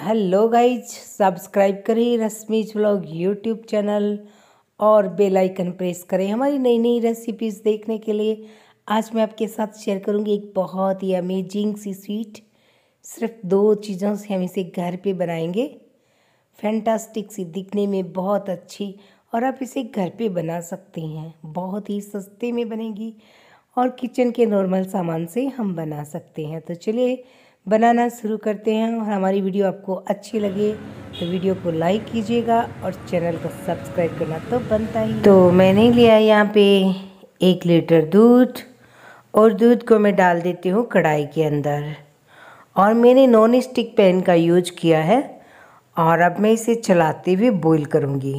hello guys subscribe करें Rashmi's blog YouTube channel और bell icon press करें हमारी नई नई रेसिपीज़ देखने के लिए आज मैं आपके साथ शेयर करूंगी एक बहुत ही अमेजिंग सी स्वीट सिर्फ दो चीज़ों से हम इसे घर पे बनाएंगे फैंटास्टिक सी दिखने में बहुत अच्छी और आप इसे घर पे बना सकते हैं बहुत ही सस्ते में बनेगी और किचन के नॉर्मल सामान से हम बना सकते हैं तो चलिए बनाना शुरू करते हैं और हमारी वीडियो आपको अच्छी लगे तो वीडियो को लाइक कीजिएगा और चैनल को सब्सक्राइब करना तो बनता ही तो मैंने लिया यहाँ पे एक लीटर दूध और दूध को मैं डाल देती हूँ कढ़ाई के अंदर और मैंने नॉन स्टिक पैन का यूज किया है और अब मैं इसे चलाते हुए बॉईल करूँगी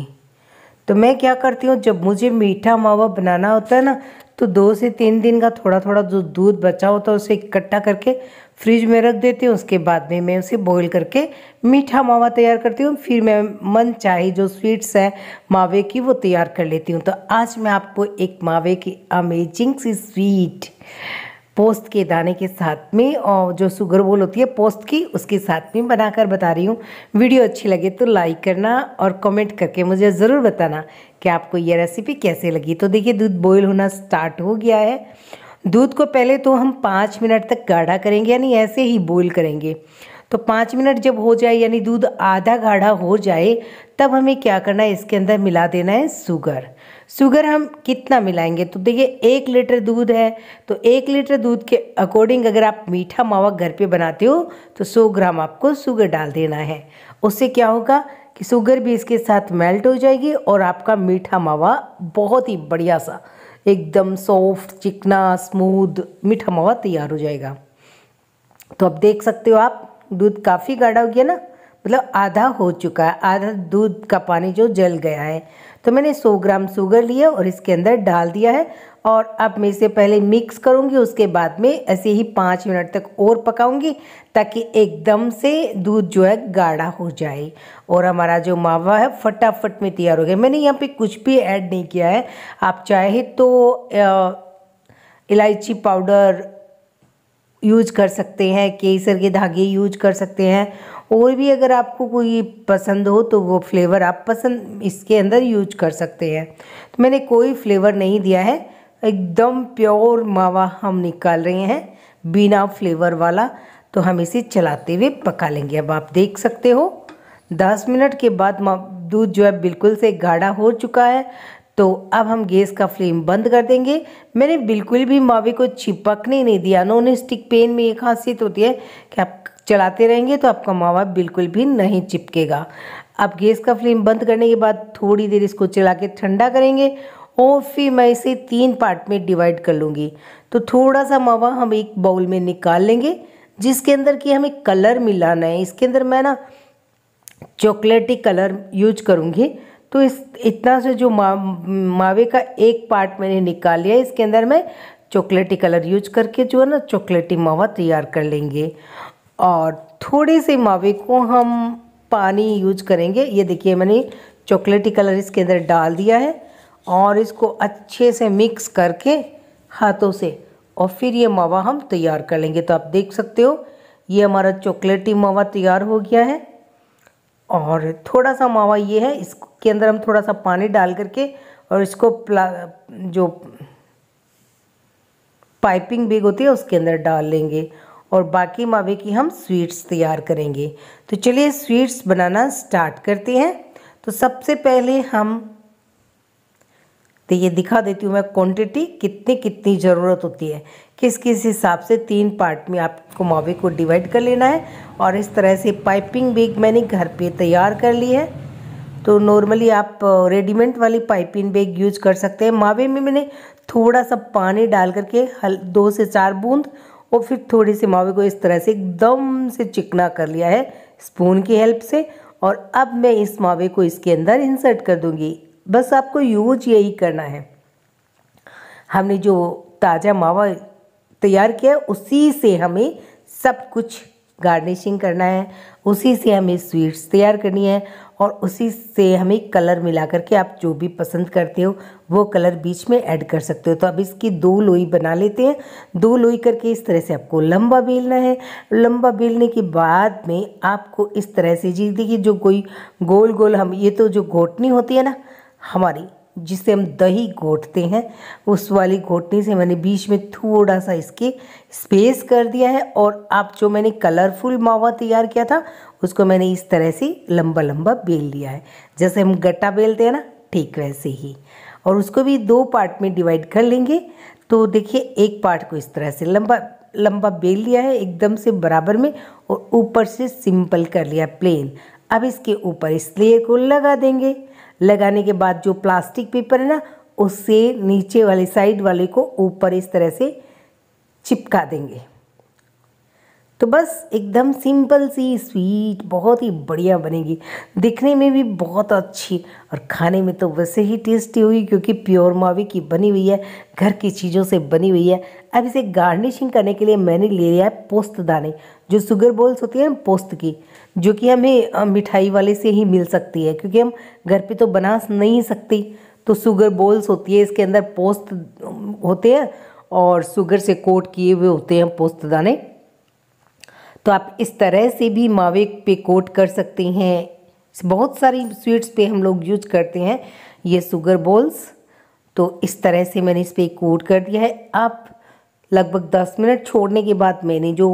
तो मैं क्या करती हूँ जब मुझे मीठा मावा बनाना होता है ना तो दो से तीन दिन का थोड़ा थोड़ा जो दूध बचा होता है उसे इकट्ठा करके फ्रिज में रख देती हूँ उसके बाद में मैं उसे बॉईल करके मीठा मावा तैयार करती हूँ फिर मैं मन चाहे जो स्वीट्स है मावे की वो तैयार कर लेती हूँ तो आज मैं आपको एक मावे की अमेजिंग सी स्वीट पोस्त के दाने के साथ में और जो सुगर बोल होती है पोस्त की उसके साथ में बनाकर बता रही हूँ वीडियो अच्छी लगे तो लाइक करना और कमेंट करके मुझे ज़रूर बताना कि आपको ये रेसिपी कैसे लगी तो देखिए दूध बॉयल होना स्टार्ट हो गया है दूध को पहले तो हम पाँच मिनट तक गाढ़ा करेंगे यानी ऐसे ही बॉयल करेंगे तो पाँच मिनट जब हो जाए यानी दूध आधा गाढ़ा हो जाए तब हमें क्या करना है इसके अंदर मिला देना है सुगर शुगर हम कितना मिलाएंगे तो देखिए एक लीटर दूध है तो एक लीटर दूध के अकॉर्डिंग अगर आप मीठा मावा घर पे बनाते हो तो 100 ग्राम आपको शुगर डाल देना है उससे क्या होगा कि शुगर भी इसके साथ मेल्ट हो जाएगी और आपका मीठा मावा बहुत ही बढ़िया सा एकदम सॉफ्ट चिकना स्मूद मीठा मावा तैयार हो जाएगा तो अब देख सकते हो आप दूध काफ़ी गाढ़ा हो गया ना मतलब आधा हो चुका है आधा दूध का पानी जो जल गया है तो मैंने 100 ग्राम शुगर लिया और इसके अंदर डाल दिया है और अब मैं इसे पहले मिक्स करूँगी उसके बाद में ऐसे ही पाँच मिनट तक और पकाऊंगी ताकि एकदम से दूध जो है गाढ़ा हो जाए और हमारा जो मावा है फटाफट में तैयार हो गया मैंने यहाँ पे कुछ भी ऐड नहीं किया है आप चाहे तो इलायची पाउडर यूज कर सकते हैं केसर के धागे यूज कर सकते हैं और भी अगर आपको कोई पसंद हो तो वो फ्लेवर आप पसंद इसके अंदर यूज कर सकते हैं तो मैंने कोई फ्लेवर नहीं दिया है एकदम प्योर मावा हम निकाल रहे हैं बिना फ्लेवर वाला तो हम इसे चलाते हुए पका लेंगे अब आप देख सकते हो दस मिनट के बाद दूध जो है बिल्कुल से गाढ़ा हो चुका है तो अब हम गैस का फ्लेम बंद कर देंगे मैंने बिल्कुल भी मावे को चिपकने नहीं दिया नॉन स्टिक पेन में ये खासियत होती है कि आप चलाते रहेंगे तो आपका मावा बिल्कुल भी नहीं चिपकेगा अब गैस का फ्लेम बंद करने के बाद थोड़ी देर इसको चला के ठंडा करेंगे और फिर मैं इसे तीन पार्ट में डिवाइड कर लूँगी तो थोड़ा सा मावा हम एक बाउल में निकाल लेंगे जिसके अंदर कि हमें कलर मिलाना है इसके अंदर मैं ना चॉकलेटी कलर यूज करूँगी तो इस इतना से जो मा मावे का एक पार्ट मैंने निकाल लिया इसके अंदर मैं चॉकलेटी कलर यूज करके जो है ना चॉकलेटी मावा तैयार कर लेंगे और थोड़े से मावे को हम पानी यूज करेंगे ये देखिए मैंने चॉकलेटी कलर इसके अंदर डाल दिया है और इसको अच्छे से मिक्स करके हाथों से और फिर ये मावा हम तैयार कर लेंगे तो आप देख सकते हो ये हमारा चॉकलेटी मावा तैयार हो गया है और थोड़ा सा मावा ये है इसके अंदर हम थोड़ा सा पानी डाल करके और इसको प्ला जो पाइपिंग बेग होती है उसके अंदर डाल लेंगे और बाकी मावे की हम स्वीट्स तैयार करेंगे तो चलिए स्वीट्स बनाना स्टार्ट करते हैं तो सबसे पहले हम तो ये दिखा देती हूँ मैं क्वांटिटी कितनी कितनी ज़रूरत होती है किस किस हिसाब से तीन पार्ट में आपको मावे को डिवाइड कर लेना है और इस तरह से पाइपिंग बेग मैंने घर पे तैयार कर ली है तो नॉर्मली आप रेडीमेड वाली पाइपिंग बैग यूज कर सकते हैं मावे में मैंने थोड़ा सा पानी डाल करके हल दो से चार बूंद और फिर थोड़े से मावे को इस तरह से एकदम से चिकना कर लिया है स्पून की हेल्प से और अब मैं इस मावे को इसके अंदर इंसर्ट कर दूँगी बस आपको यूज यही करना है हमने जो ताज़ा मावा तैयार किया उसी से हमें सब कुछ गार्निशिंग करना है उसी से हमें स्वीट्स तैयार करनी है और उसी से हमें कलर मिला करके आप जो भी पसंद करते हो वो कलर बीच में ऐड कर सकते हो तो अब इसकी दो लोई बना लेते हैं दो लोई करके इस तरह से आपको लंबा बेलना है लंबा बेलने के बाद में आपको इस तरह से जी देखिए जो कोई गोल गोल हम ये तो जो घोटनी होती है ना हमारी जिसे हम दही घोटते हैं उस वाली घोटने से मैंने बीच में थोड़ा सा इसके स्पेस कर दिया है और आप जो मैंने कलरफुल मावा तैयार किया था उसको मैंने इस तरह से लंबा लंबा बेल लिया है जैसे हम गट्टा बेलते हैं ना ठीक वैसे ही और उसको भी दो पार्ट में डिवाइड कर लेंगे तो देखिए एक पार्ट को इस तरह से लंबा लंबा बेल लिया है एकदम से बराबर में और ऊपर से सिंपल कर लिया प्लेन अब इसके ऊपर इस लेयर को लगा देंगे लगाने के बाद जो प्लास्टिक पेपर है ना उससे नीचे वाले साइड वाले को ऊपर इस तरह से चिपका देंगे तो बस एकदम सिंपल सी स्वीट बहुत ही बढ़िया बनेगी दिखने में भी बहुत अच्छी और खाने में तो वैसे ही टेस्टी होगी क्योंकि प्योर मावे की बनी हुई है घर की चीज़ों से बनी हुई है अब इसे गार्निशिंग करने के लिए मैंने ले लिया है पोस्त दाने जो शुगर बॉल्स होती हैं पोस्त की जो कि हमें मिठाई वाले से ही मिल सकती है क्योंकि हम घर पे तो बना नहीं सकते तो शुगर बॉल्स होती है इसके अंदर पोस्त होते हैं और शुगर से कोट किए हुए होते हैं पोस्त दाने तो आप इस तरह से भी मावे पे कोट कर सकते हैं बहुत सारी स्वीट्स पे हम लोग यूज करते हैं ये सुगर बॉल्स तो इस तरह से मैंने इस पर कोट कर दिया है आप लगभग दस मिनट छोड़ने के बाद मैंने जो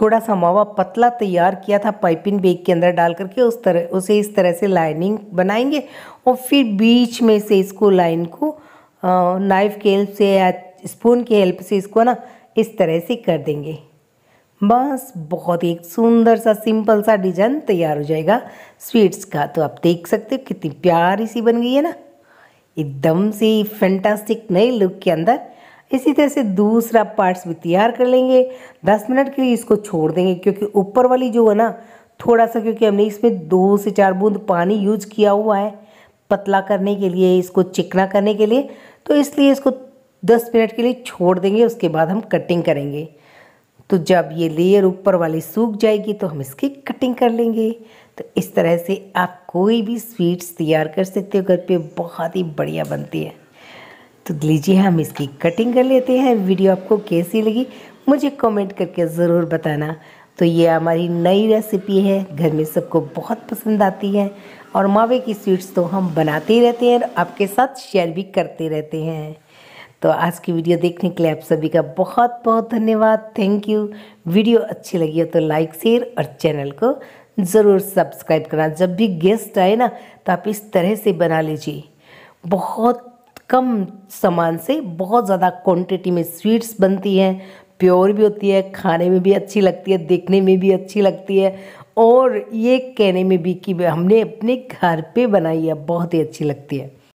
थोड़ा सा मावा पतला तैयार किया था पाइपिंग बेग के अंदर डाल करके उस तरह उसे इस तरह से लाइनिंग बनाएंगे और फिर बीच में से इसको लाइन को नाइफ़ के हेल्प से या स्पून के हेल्प से इसको ना इस तरह से कर देंगे बस बहुत ही सुंदर सा सिंपल सा डिजाइन तैयार हो जाएगा स्वीट्स का तो आप देख सकते हो कितनी प्यारी सी बन गई है ना एकदम से फैंटास्टिक नए लुक के अंदर इसी तरह से दूसरा पार्ट्स भी तैयार कर लेंगे दस मिनट के लिए इसको छोड़ देंगे क्योंकि ऊपर वाली जो है ना थोड़ा सा क्योंकि हमने इसमें दो से चार बूंद पानी यूज किया हुआ है पतला करने के लिए इसको चिकना करने के लिए तो इसलिए इसको दस मिनट के लिए छोड़ देंगे उसके बाद हम कटिंग करेंगे तो जब ये लेयर ऊपर वाली सूख जाएगी तो हम इसकी कटिंग कर लेंगे तो इस तरह से आप कोई भी स्वीट्स तैयार कर सकते हो घर पे बहुत ही बढ़िया बनती है तो लीजिए हम इसकी कटिंग कर लेते हैं वीडियो आपको कैसी लगी मुझे कमेंट करके ज़रूर बताना तो ये हमारी नई रेसिपी है घर में सबको बहुत पसंद आती है और मावे की स्वीट्स तो हम बनाते ही रहते हैं और आपके साथ शेयर भी करते रहते हैं तो आज की वीडियो देखने के लिए आप सभी का बहुत बहुत धन्यवाद थैंक यू वीडियो अच्छी लगी हो तो लाइक शेयर और चैनल को ज़रूर सब्सक्राइब करना जब भी गेस्ट आए ना तो आप इस तरह से बना लीजिए बहुत कम सामान से बहुत ज़्यादा क्वांटिटी में स्वीट्स बनती हैं प्योर भी होती है खाने में भी अच्छी लगती है देखने में भी अच्छी लगती है और ये कहने में भी कि हमने अपने घर पे बनाई है बहुत ही अच्छी लगती है